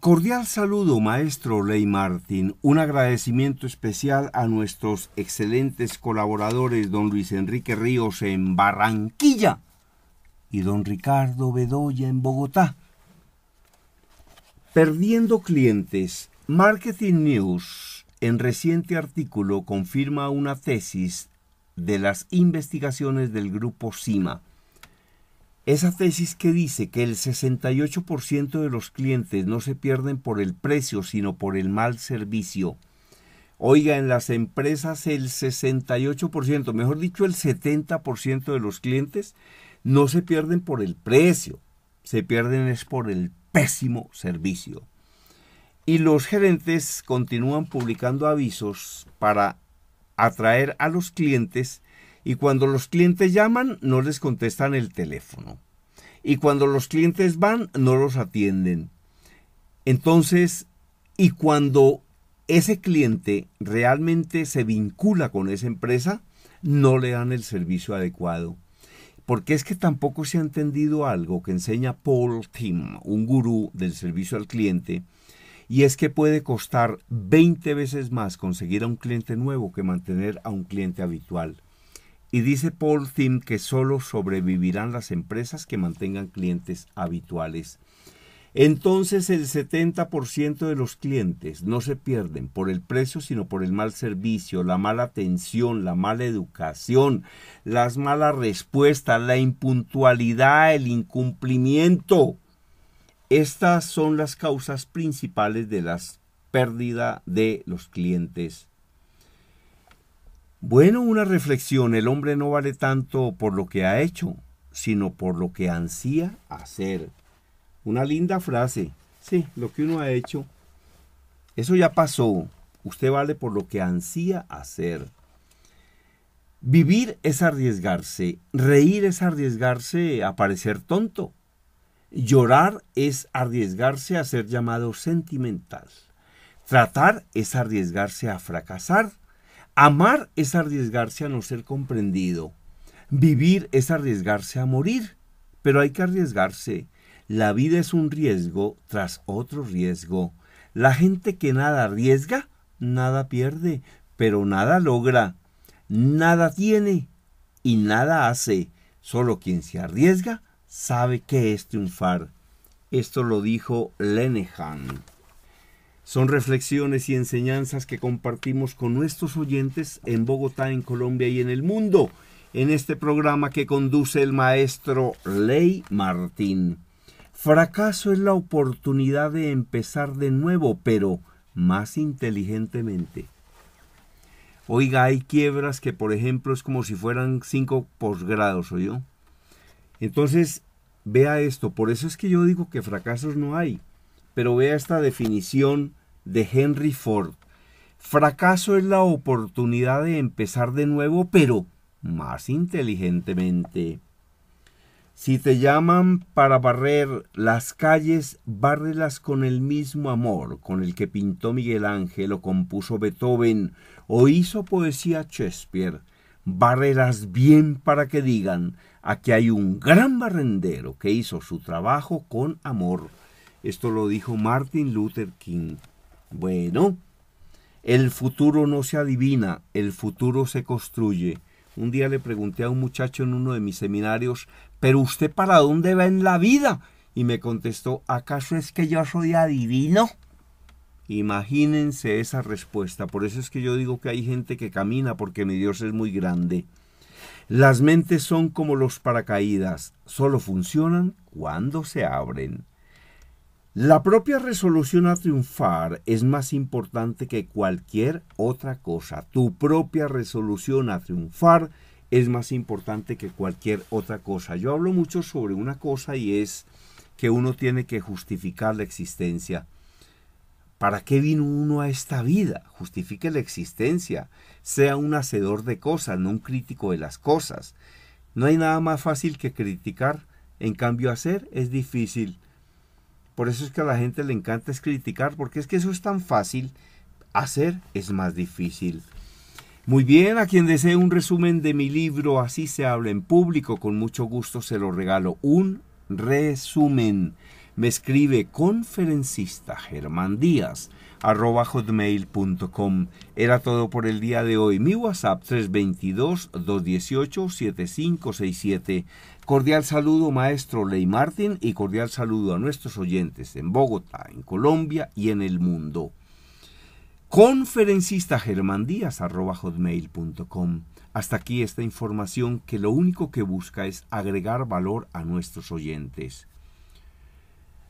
Cordial saludo, maestro Ley Martín. Un agradecimiento especial a nuestros excelentes colaboradores, don Luis Enrique Ríos en Barranquilla y don Ricardo Bedoya en Bogotá. Perdiendo clientes, Marketing News en reciente artículo confirma una tesis de las investigaciones del grupo CIMA esa tesis que dice que el 68% de los clientes no se pierden por el precio, sino por el mal servicio. Oiga, en las empresas el 68%, mejor dicho el 70% de los clientes no se pierden por el precio, se pierden es por el pésimo servicio. Y los gerentes continúan publicando avisos para atraer a los clientes y cuando los clientes llaman, no les contestan el teléfono. Y cuando los clientes van, no los atienden. Entonces, y cuando ese cliente realmente se vincula con esa empresa, no le dan el servicio adecuado. Porque es que tampoco se ha entendido algo que enseña Paul Tim, un gurú del servicio al cliente, y es que puede costar 20 veces más conseguir a un cliente nuevo que mantener a un cliente habitual. Y dice Paul Thiem que solo sobrevivirán las empresas que mantengan clientes habituales. Entonces el 70% de los clientes no se pierden por el precio, sino por el mal servicio, la mala atención, la mala educación, las malas respuestas, la impuntualidad, el incumplimiento. Estas son las causas principales de la pérdida de los clientes bueno, una reflexión, el hombre no vale tanto por lo que ha hecho, sino por lo que ansía hacer. Una linda frase, sí, lo que uno ha hecho, eso ya pasó, usted vale por lo que ansía hacer. Vivir es arriesgarse, reír es arriesgarse a parecer tonto, llorar es arriesgarse a ser llamado sentimental, tratar es arriesgarse a fracasar, Amar es arriesgarse a no ser comprendido. Vivir es arriesgarse a morir. Pero hay que arriesgarse. La vida es un riesgo tras otro riesgo. La gente que nada arriesga, nada pierde, pero nada logra. Nada tiene y nada hace. Solo quien se arriesga sabe que es triunfar. Esto lo dijo Lenehan. Son reflexiones y enseñanzas que compartimos con nuestros oyentes en Bogotá, en Colombia y en el mundo, en este programa que conduce el maestro Ley Martín. Fracaso es la oportunidad de empezar de nuevo, pero más inteligentemente. Oiga, hay quiebras que, por ejemplo, es como si fueran cinco posgrados, ¿o yo? Entonces, vea esto, por eso es que yo digo que fracasos no hay. Pero vea esta definición de Henry Ford. Fracaso es la oportunidad de empezar de nuevo, pero más inteligentemente. Si te llaman para barrer las calles, bárrelas con el mismo amor con el que pintó Miguel Ángel o compuso Beethoven o hizo poesía Shakespeare. Bárrelas bien para que digan, aquí hay un gran barrendero que hizo su trabajo con amor. Esto lo dijo Martin Luther King. Bueno, el futuro no se adivina, el futuro se construye. Un día le pregunté a un muchacho en uno de mis seminarios, pero usted para dónde va en la vida? Y me contestó, ¿acaso es que yo soy adivino? Imagínense esa respuesta. Por eso es que yo digo que hay gente que camina porque mi Dios es muy grande. Las mentes son como los paracaídas, solo funcionan cuando se abren. La propia resolución a triunfar es más importante que cualquier otra cosa. Tu propia resolución a triunfar es más importante que cualquier otra cosa. Yo hablo mucho sobre una cosa y es que uno tiene que justificar la existencia. ¿Para qué vino uno a esta vida? Justifique la existencia. Sea un hacedor de cosas, no un crítico de las cosas. No hay nada más fácil que criticar. En cambio, hacer es difícil. Por eso es que a la gente le encanta es criticar, porque es que eso es tan fácil, hacer es más difícil. Muy bien, a quien desee un resumen de mi libro, así se habla en público, con mucho gusto se lo regalo. Un resumen. Me escribe conferencista Germán Díaz arroba hotmail.com. Era todo por el día de hoy. Mi WhatsApp 322-218-7567. Cordial saludo maestro Ley Martin y cordial saludo a nuestros oyentes en Bogotá, en Colombia y en el mundo. Conferencista Germán Díaz arroba hotmail.com. Hasta aquí esta información que lo único que busca es agregar valor a nuestros oyentes.